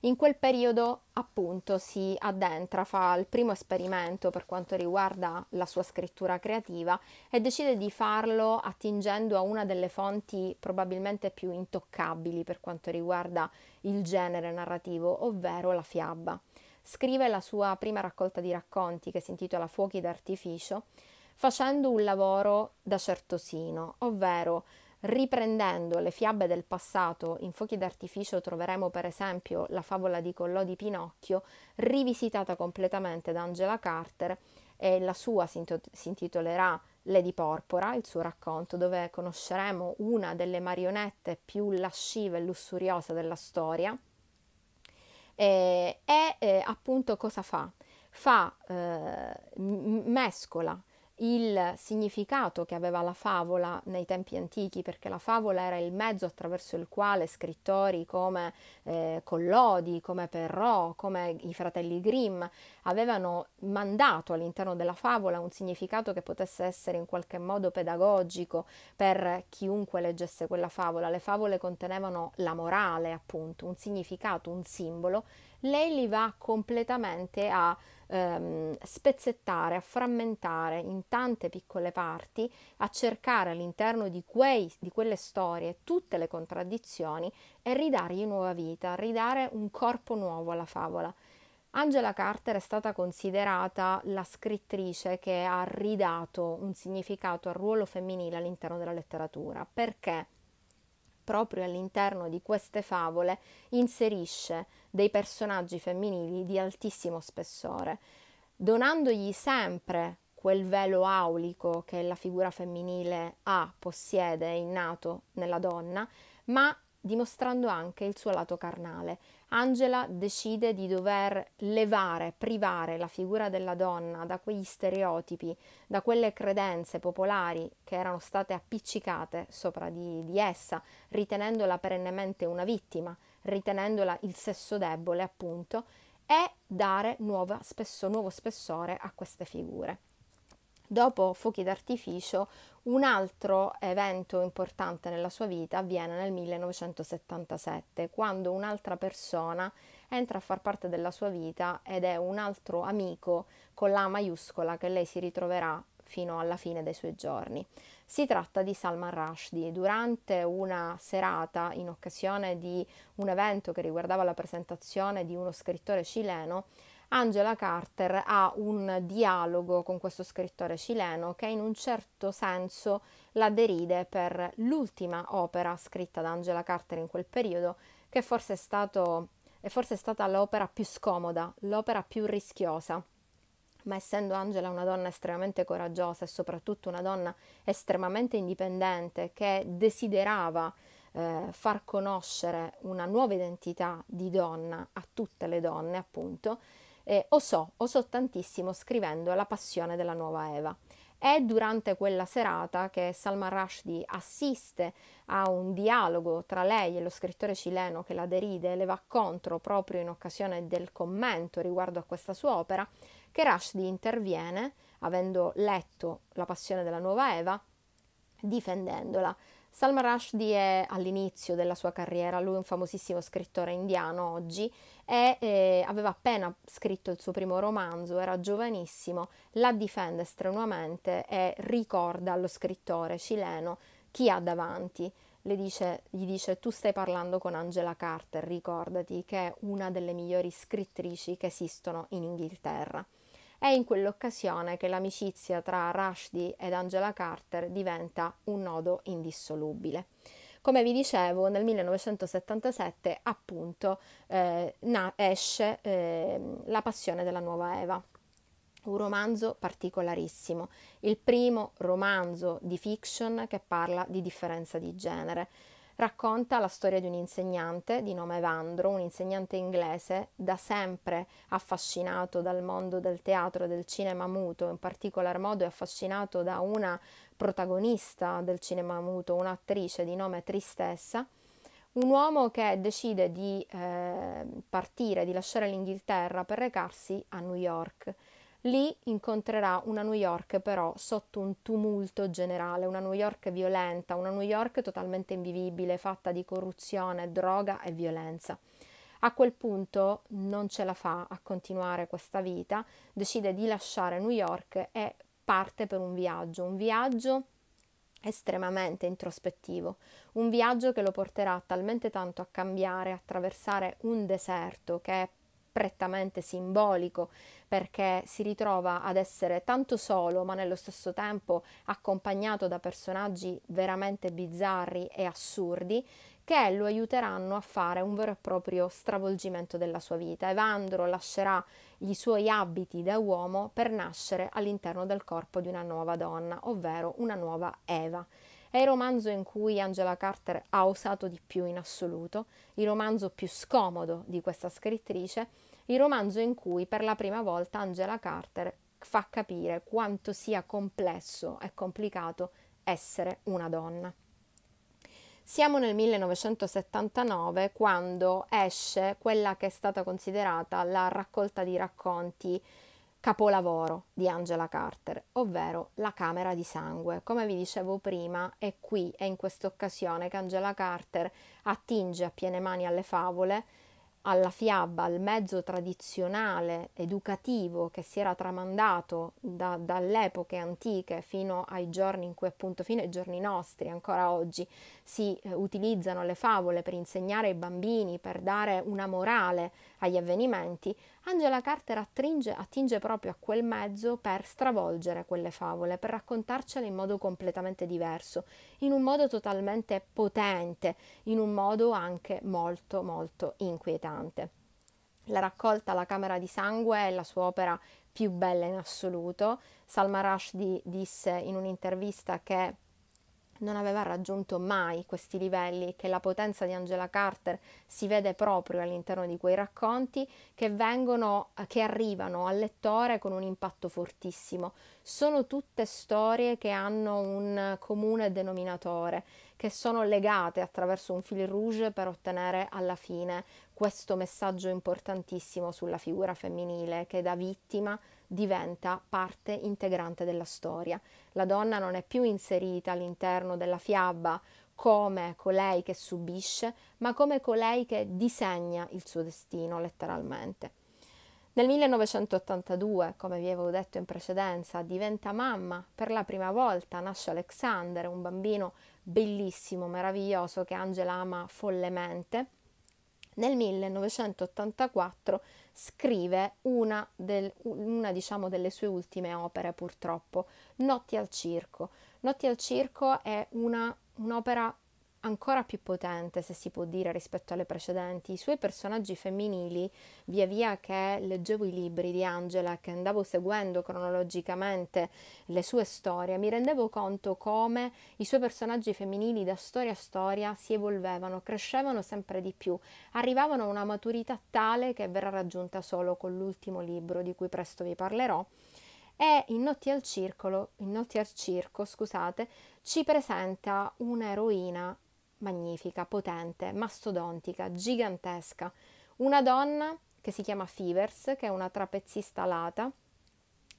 In quel periodo appunto si addentra, fa il primo esperimento per quanto riguarda la sua scrittura creativa e decide di farlo attingendo a una delle fonti probabilmente più intoccabili per quanto riguarda il genere narrativo, ovvero la fiaba scrive la sua prima raccolta di racconti che si intitola Fuochi d'artificio, facendo un lavoro da certosino, ovvero riprendendo le fiabe del passato, in Fuochi d'artificio troveremo per esempio la favola di Collò di Pinocchio, rivisitata completamente da Angela Carter e la sua si intitolerà Lady Porpora, il suo racconto, dove conosceremo una delle marionette più lascive e lussuriose della storia, eh, eh, appunto cosa fa? Fa, eh, mescola il significato che aveva la favola nei tempi antichi, perché la favola era il mezzo attraverso il quale scrittori come eh, Collodi, come Perrault, come i fratelli Grimm avevano mandato all'interno della favola un significato che potesse essere in qualche modo pedagogico per chiunque leggesse quella favola. Le favole contenevano la morale, appunto, un significato, un simbolo. Lei li va completamente a ehm, spezzettare, a frammentare in tante piccole parti, a cercare all'interno di, quei, di quelle storie tutte le contraddizioni e ridargli nuova vita, ridare un corpo nuovo alla favola. Angela Carter è stata considerata la scrittrice che ha ridato un significato al ruolo femminile all'interno della letteratura, perché proprio all'interno di queste favole inserisce dei personaggi femminili di altissimo spessore, donandogli sempre quel velo aulico che la figura femminile ha, possiede, è innato nella donna, ma dimostrando anche il suo lato carnale. Angela decide di dover levare, privare la figura della donna da quegli stereotipi, da quelle credenze popolari che erano state appiccicate sopra di, di essa, ritenendola perennemente una vittima, ritenendola il sesso debole appunto, e dare spesso, nuovo spessore a queste figure. Dopo Fuochi d'artificio, un altro evento importante nella sua vita avviene nel 1977, quando un'altra persona entra a far parte della sua vita ed è un altro amico con la maiuscola che lei si ritroverà fino alla fine dei suoi giorni. Si tratta di Salman Rushdie. Durante una serata in occasione di un evento che riguardava la presentazione di uno scrittore cileno, Angela Carter ha un dialogo con questo scrittore cileno che in un certo senso la deride per l'ultima opera scritta da Angela Carter in quel periodo, che forse è, stato, è forse stata l'opera più scomoda, l'opera più rischiosa ma essendo Angela una donna estremamente coraggiosa e soprattutto una donna estremamente indipendente che desiderava eh, far conoscere una nuova identità di donna a tutte le donne, appunto, eh, osò, osò tantissimo scrivendo La passione della nuova Eva. È durante quella serata che Salman Rushdie assiste a un dialogo tra lei e lo scrittore cileno che la deride e le va contro proprio in occasione del commento riguardo a questa sua opera, che Rushdie interviene, avendo letto La passione della nuova Eva, difendendola. Salman Rushdie è all'inizio della sua carriera, lui è un famosissimo scrittore indiano oggi e eh, aveva appena scritto il suo primo romanzo, era giovanissimo, la difende strenuamente e ricorda allo scrittore cileno chi ha davanti. Dice, gli dice tu stai parlando con Angela Carter, ricordati che è una delle migliori scrittrici che esistono in Inghilterra. È in quell'occasione che l'amicizia tra Rushdie ed Angela Carter diventa un nodo indissolubile. Come vi dicevo, nel 1977 appunto eh, na- esce eh, La passione della nuova Eva, un romanzo particolarissimo, il primo romanzo di fiction che parla di differenza di genere racconta la storia di un insegnante di nome Evandro, un insegnante inglese da sempre affascinato dal mondo del teatro e del cinema muto, in particolar modo è affascinato da una protagonista del cinema muto, un'attrice di nome Tristessa, un uomo che decide di eh, partire, di lasciare l'Inghilterra per recarsi a New York Lì incontrerà una New York però sotto un tumulto generale, una New York violenta, una New York totalmente invivibile, fatta di corruzione, droga e violenza. A quel punto non ce la fa a continuare questa vita, decide di lasciare New York e parte per un viaggio, un viaggio estremamente introspettivo, un viaggio che lo porterà talmente tanto a cambiare, attraversare un deserto che è prettamente simbolico perché si ritrova ad essere tanto solo ma nello stesso tempo accompagnato da personaggi veramente bizzarri e assurdi che lo aiuteranno a fare un vero e proprio stravolgimento della sua vita. Evandro lascerà i suoi abiti da uomo per nascere all'interno del corpo di una nuova donna, ovvero una nuova Eva. È il romanzo in cui Angela Carter ha osato di più in assoluto, il romanzo più scomodo di questa scrittrice il romanzo in cui per la prima volta Angela Carter fa capire quanto sia complesso e complicato essere una donna. Siamo nel 1979 quando esce quella che è stata considerata la raccolta di racconti capolavoro di Angela Carter, ovvero La Camera di Sangue. Come vi dicevo prima, è qui, e in questa occasione che Angela Carter attinge a piene mani alle favole, alla fiaba, al mezzo tradizionale educativo che si era tramandato da, dalle epoche antiche fino ai giorni in cui appunto, fino ai giorni nostri, ancora oggi, si eh, utilizzano le favole per insegnare ai bambini, per dare una morale agli avvenimenti, Angela Carter attringe, attinge proprio a quel mezzo per stravolgere quelle favole, per raccontarcele in modo completamente diverso, in un modo totalmente potente, in un modo anche molto molto inquietante. La raccolta La Camera di Sangue è la sua opera più bella in assoluto. Salma Rushdie disse in un'intervista che non aveva raggiunto mai questi livelli, che la potenza di Angela Carter si vede proprio all'interno di quei racconti che vengono, che arrivano al lettore con un impatto fortissimo. Sono tutte storie che hanno un comune denominatore, che sono legate attraverso un fil rouge per ottenere alla fine questo messaggio importantissimo sulla figura femminile che da vittima diventa parte integrante della storia. La donna non è più inserita all'interno della fiaba come colei che subisce, ma come colei che disegna il suo destino letteralmente. Nel 1982, come vi avevo detto in precedenza, diventa mamma per la prima volta, nasce Alexander, un bambino bellissimo, meraviglioso che Angela ama follemente. Nel 1984 scrive una, del, una diciamo, delle sue ultime opere purtroppo, Notti al circo. Notti al circo è una, un'opera ancora più potente, se si può dire, rispetto alle precedenti. I suoi personaggi femminili, via via che leggevo i libri di Angela, che andavo seguendo cronologicamente le sue storie, mi rendevo conto come i suoi personaggi femminili da storia a storia si evolvevano, crescevano sempre di più, arrivavano a una maturità tale che verrà raggiunta solo con l'ultimo libro di cui presto vi parlerò e in Notti al, Circolo, in Notti al Circo scusate, ci presenta un'eroina magnifica, potente, mastodontica, gigantesca. Una donna che si chiama Fivers, che è una trapezzista alata,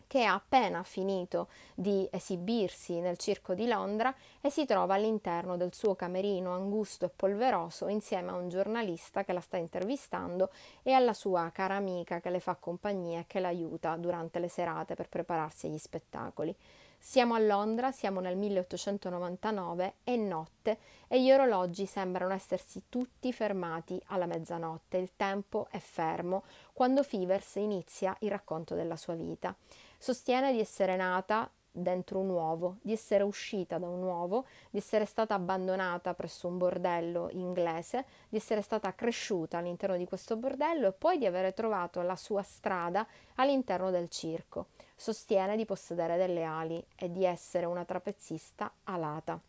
che ha appena finito di esibirsi nel circo di Londra e si trova all'interno del suo camerino angusto e polveroso insieme a un giornalista che la sta intervistando e alla sua cara amica che le fa compagnia e che l'aiuta durante le serate per prepararsi agli spettacoli. Siamo a Londra, siamo nel 1899, è notte e gli orologi sembrano essersi tutti fermati alla mezzanotte, il tempo è fermo, quando Fivers inizia il racconto della sua vita. Sostiene di essere nata dentro un uovo, di essere uscita da un uovo, di essere stata abbandonata presso un bordello inglese, di essere stata cresciuta all'interno di questo bordello e poi di avere trovato la sua strada all'interno del circo. Sostiene di possedere delle ali e di essere una trapezzista alata.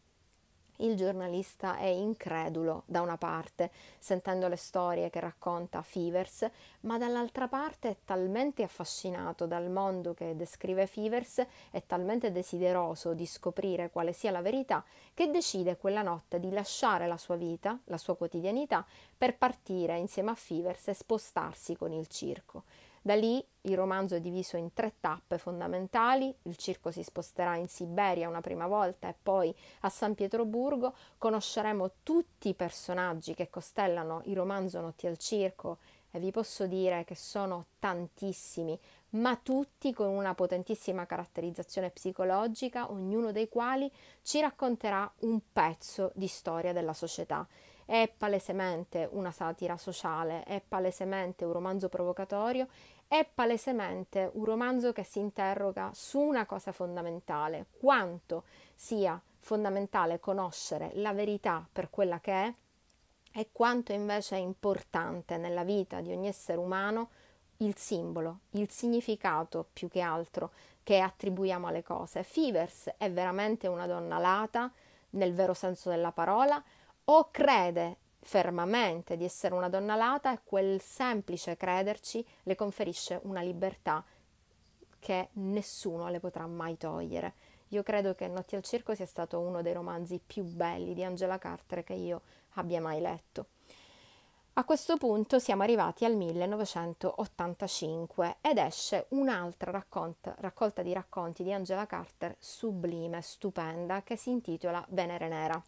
Il giornalista è incredulo da una parte, sentendo le storie che racconta Fivers, ma dall'altra parte è talmente affascinato dal mondo che descrive Fivers e talmente desideroso di scoprire quale sia la verità che decide quella notte di lasciare la sua vita, la sua quotidianità, per partire insieme a Fivers e spostarsi con il circo. Da lì il romanzo è diviso in tre tappe fondamentali, il circo si sposterà in Siberia una prima volta e poi a San Pietroburgo, conosceremo tutti i personaggi che costellano il romanzo Notti al Circo e vi posso dire che sono tantissimi, ma tutti con una potentissima caratterizzazione psicologica, ognuno dei quali ci racconterà un pezzo di storia della società è palesemente una satira sociale, è palesemente un romanzo provocatorio, è palesemente un romanzo che si interroga su una cosa fondamentale, quanto sia fondamentale conoscere la verità per quella che è e quanto invece è importante nella vita di ogni essere umano il simbolo, il significato più che altro che attribuiamo alle cose. Fivers è veramente una donna lata, nel vero senso della parola, o crede fermamente di essere una donna alata e quel semplice crederci le conferisce una libertà che nessuno le potrà mai togliere. Io credo che Notti al Circo sia stato uno dei romanzi più belli di Angela Carter che io abbia mai letto. A questo punto siamo arrivati al 1985 ed esce un'altra racconta, raccolta di racconti di Angela Carter sublime, stupenda, che si intitola Venere Nera.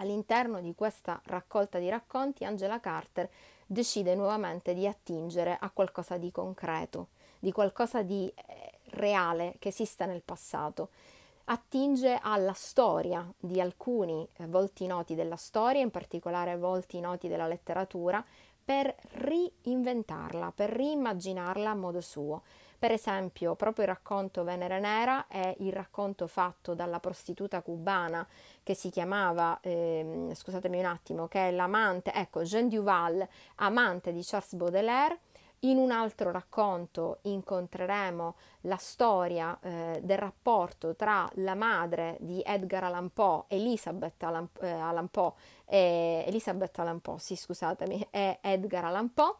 All'interno di questa raccolta di racconti Angela Carter decide nuovamente di attingere a qualcosa di concreto, di qualcosa di eh, reale che esista nel passato. Attinge alla storia di alcuni eh, volti noti della storia, in particolare volti noti della letteratura, per reinventarla, per rimaginarla a modo suo. Per esempio, proprio il racconto Venere Nera è il racconto fatto dalla prostituta cubana che si chiamava, ehm, scusatemi un attimo, che è l'amante, ecco, Jean Duval, amante di Charles Baudelaire. In un altro racconto incontreremo la storia eh, del rapporto tra la madre di Edgar Allan Poe, Elizabeth Allan, eh, Allan Poe, eh, Elizabeth Allan Poe, sì, scusatemi, e Edgar Allan Poe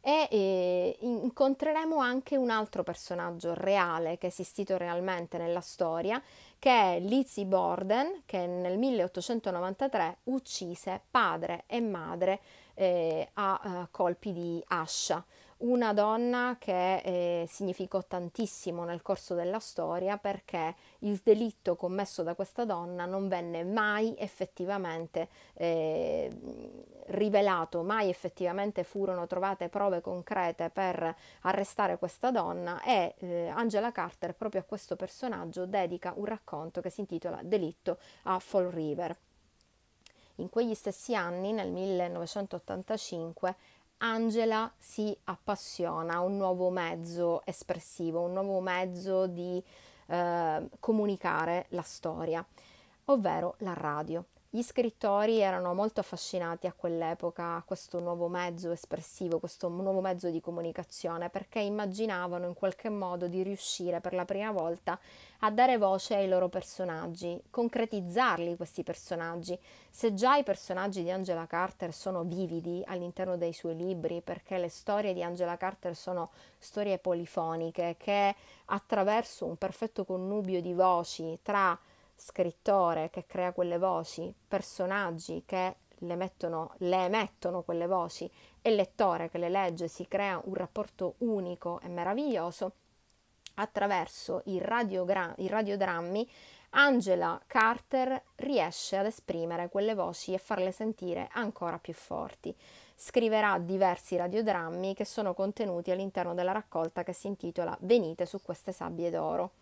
e eh, incontreremo anche un altro personaggio reale che è esistito realmente nella storia, che è Lizzie Borden, che nel 1893 uccise padre e madre eh, a, a eh, colpi di ascia una donna che eh, significò tantissimo nel corso della storia perché il delitto commesso da questa donna non venne mai effettivamente eh, rivelato, mai effettivamente furono trovate prove concrete per arrestare questa donna e eh, Angela Carter proprio a questo personaggio dedica un racconto che si intitola Delitto a Fall River. In quegli stessi anni, nel 1985, Angela si appassiona a un nuovo mezzo espressivo, un nuovo mezzo di eh, comunicare la storia, ovvero la radio. Gli scrittori erano molto affascinati a quell'epoca a questo nuovo mezzo espressivo, questo nuovo mezzo di comunicazione, perché immaginavano in qualche modo di riuscire per la prima volta a dare voce ai loro personaggi, concretizzarli questi personaggi. Se già i personaggi di Angela Carter sono vividi all'interno dei suoi libri, perché le storie di Angela Carter sono storie polifoniche che attraverso un perfetto connubio di voci tra scrittore che crea quelle voci, personaggi che le, mettono, le emettono quelle voci e lettore che le legge, si crea un rapporto unico e meraviglioso attraverso i, radiogra- i radiodrammi Angela Carter riesce ad esprimere quelle voci e farle sentire ancora più forti. Scriverà diversi radiodrammi che sono contenuti all'interno della raccolta che si intitola Venite su queste sabbie d'oro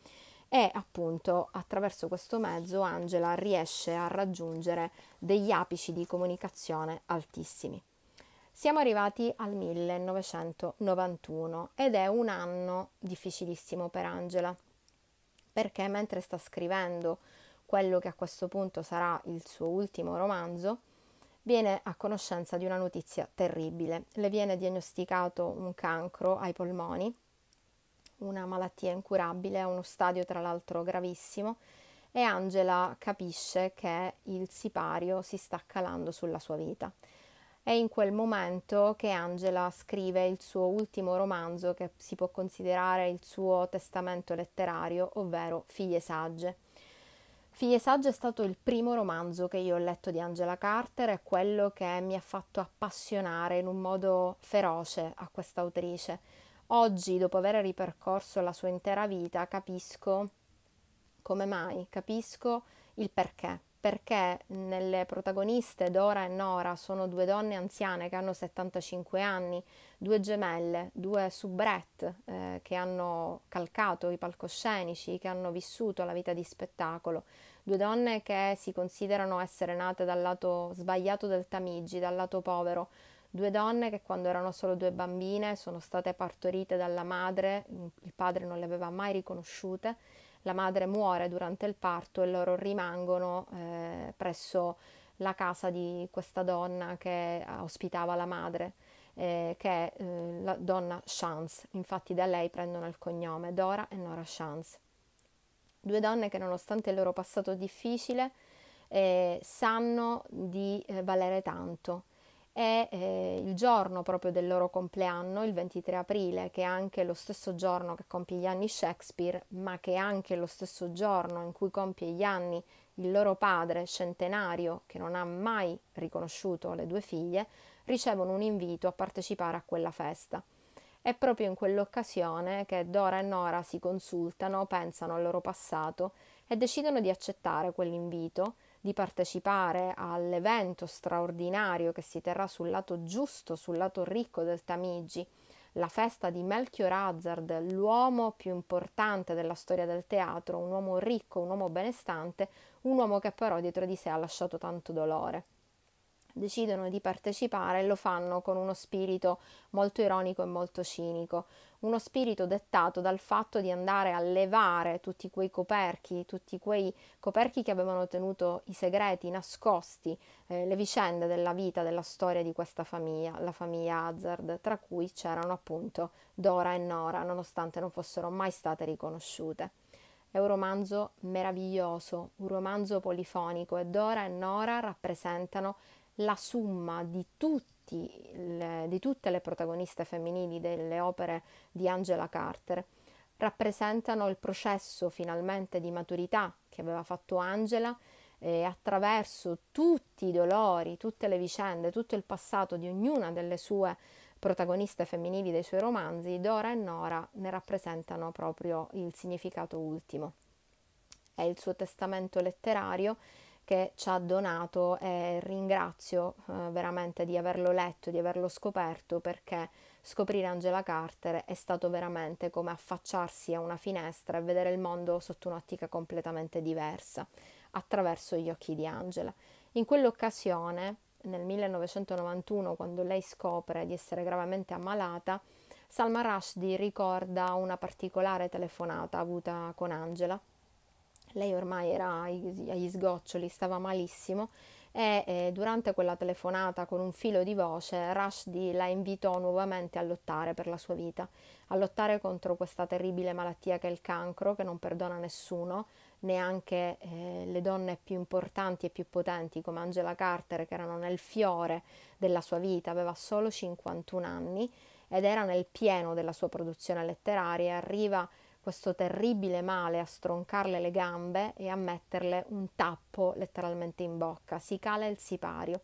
e appunto attraverso questo mezzo Angela riesce a raggiungere degli apici di comunicazione altissimi. Siamo arrivati al 1991 ed è un anno difficilissimo per Angela perché mentre sta scrivendo quello che a questo punto sarà il suo ultimo romanzo, viene a conoscenza di una notizia terribile. Le viene diagnosticato un cancro ai polmoni una malattia incurabile, a uno stadio tra l'altro gravissimo, e Angela capisce che il sipario si sta calando sulla sua vita. È in quel momento che Angela scrive il suo ultimo romanzo che si può considerare il suo testamento letterario, ovvero Figlie sagge. Figlie sagge è stato il primo romanzo che io ho letto di Angela Carter e quello che mi ha fatto appassionare in un modo feroce a questa autrice Oggi, dopo aver ripercorso la sua intera vita, capisco come mai, capisco il perché. Perché nelle protagoniste Dora e Nora sono due donne anziane che hanno 75 anni, due gemelle, due soubrette eh, che hanno calcato i palcoscenici, che hanno vissuto la vita di spettacolo, due donne che si considerano essere nate dal lato sbagliato del Tamigi, dal lato povero, due donne che quando erano solo due bambine sono state partorite dalla madre, il padre non le aveva mai riconosciute, la madre muore durante il parto e loro rimangono eh, presso la casa di questa donna che ospitava la madre, eh, che è eh, la donna Chance, infatti da lei prendono il cognome Dora e Nora Chance. Due donne che nonostante il loro passato difficile eh, sanno di eh, valere tanto è eh, il giorno proprio del loro compleanno, il 23 aprile, che è anche lo stesso giorno che compie gli anni Shakespeare, ma che è anche lo stesso giorno in cui compie gli anni il loro padre, centenario, che non ha mai riconosciuto le due figlie, ricevono un invito a partecipare a quella festa. È proprio in quell'occasione che Dora e Nora si consultano, pensano al loro passato e decidono di accettare quell'invito di partecipare all'evento straordinario che si terrà sul lato giusto, sul lato ricco del Tamigi, la festa di Melchior Hazard, l'uomo più importante della storia del teatro, un uomo ricco, un uomo benestante, un uomo che però dietro di sé ha lasciato tanto dolore decidono di partecipare e lo fanno con uno spirito molto ironico e molto cinico, uno spirito dettato dal fatto di andare a levare tutti quei coperchi, tutti quei coperchi che avevano tenuto i segreti nascosti, eh, le vicende della vita, della storia di questa famiglia, la famiglia Hazard, tra cui c'erano appunto Dora e Nora, nonostante non fossero mai state riconosciute. È un romanzo meraviglioso, un romanzo polifonico e Dora e Nora rappresentano la somma di, le, di tutte le protagoniste femminili delle opere di Angela Carter rappresentano il processo finalmente di maturità che aveva fatto Angela eh, attraverso tutti i dolori, tutte le vicende, tutto il passato di ognuna delle sue protagoniste femminili dei suoi romanzi, Dora e Nora ne rappresentano proprio il significato ultimo. È il suo testamento letterario che ci ha donato e ringrazio eh, veramente di averlo letto, di averlo scoperto perché scoprire Angela Carter è stato veramente come affacciarsi a una finestra e vedere il mondo sotto un'ottica completamente diversa attraverso gli occhi di Angela. In quell'occasione, nel 1991, quando lei scopre di essere gravemente ammalata, Salma Rushdie ricorda una particolare telefonata avuta con Angela lei ormai era agli sgoccioli, stava malissimo e eh, durante quella telefonata con un filo di voce Rushdie la invitò nuovamente a lottare per la sua vita, a lottare contro questa terribile malattia che è il cancro che non perdona nessuno, neanche eh, le donne più importanti e più potenti come Angela Carter che erano nel fiore della sua vita, aveva solo 51 anni ed era nel pieno della sua produzione letteraria, arriva a questo terribile male a stroncarle le gambe e a metterle un tappo letteralmente in bocca. Si cala il sipario.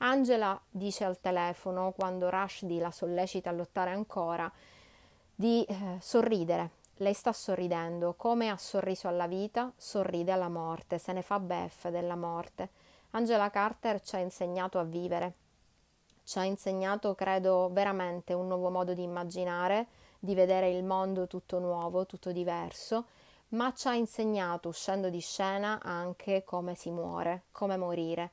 Angela dice al telefono, quando Rashdi la sollecita a lottare ancora, di eh, sorridere. Lei sta sorridendo, come ha sorriso alla vita, sorride alla morte, se ne fa beffe della morte. Angela Carter ci ha insegnato a vivere, ci ha insegnato, credo, veramente un nuovo modo di immaginare, di vedere il mondo tutto nuovo, tutto diverso, ma ci ha insegnato uscendo di scena anche come si muore, come morire.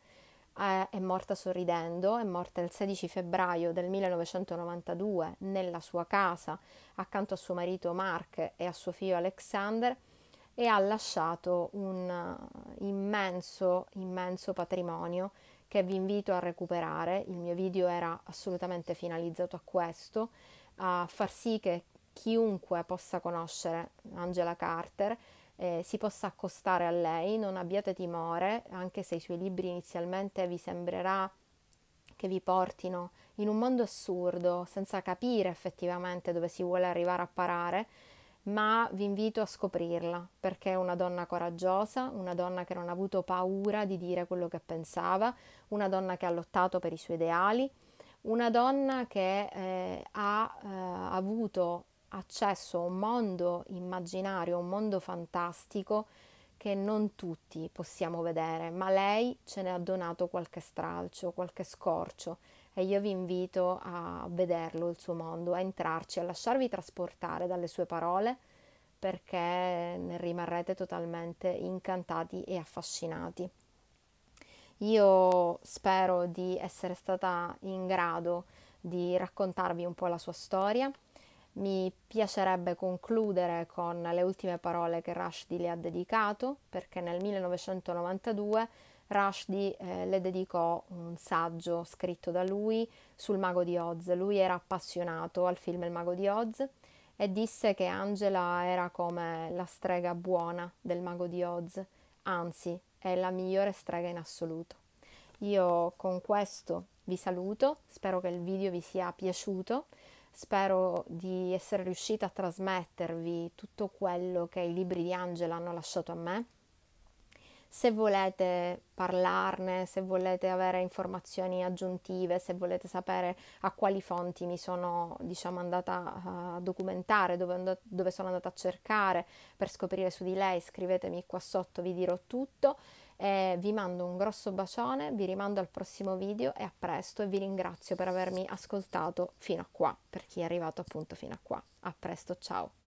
Eh, è morta sorridendo, è morta il 16 febbraio del 1992 nella sua casa accanto a suo marito Mark e a suo figlio Alexander e ha lasciato un eh, immenso, immenso patrimonio che vi invito a recuperare. Il mio video era assolutamente finalizzato a questo a far sì che chiunque possa conoscere Angela Carter eh, si possa accostare a lei, non abbiate timore, anche se i suoi libri inizialmente vi sembrerà che vi portino in un mondo assurdo, senza capire effettivamente dove si vuole arrivare a parare, ma vi invito a scoprirla, perché è una donna coraggiosa, una donna che non ha avuto paura di dire quello che pensava, una donna che ha lottato per i suoi ideali, una donna che eh, ha eh, avuto accesso a un mondo immaginario, un mondo fantastico che non tutti possiamo vedere, ma lei ce ne ha donato qualche stralcio, qualche scorcio e io vi invito a vederlo il suo mondo, a entrarci, a lasciarvi trasportare dalle sue parole perché ne rimarrete totalmente incantati e affascinati. Io spero di essere stata in grado di raccontarvi un po' la sua storia. Mi piacerebbe concludere con le ultime parole che Rushdie le ha dedicato, perché nel 1992 Rushdie eh, le dedicò un saggio scritto da lui sul Mago di Oz. Lui era appassionato al film Il Mago di Oz e disse che Angela era come la strega buona del Mago di Oz, anzi è la migliore strega in assoluto. Io con questo vi saluto, spero che il video vi sia piaciuto, spero di essere riuscita a trasmettervi tutto quello che i libri di Angela hanno lasciato a me se volete parlarne, se volete avere informazioni aggiuntive, se volete sapere a quali fonti mi sono diciamo, andata a documentare, dove, and- dove sono andata a cercare per scoprire su di lei, scrivetemi qua sotto, vi dirò tutto. Eh, vi mando un grosso bacione, vi rimando al prossimo video e a presto e vi ringrazio per avermi ascoltato fino a qua, per chi è arrivato appunto fino a qua. A presto, ciao!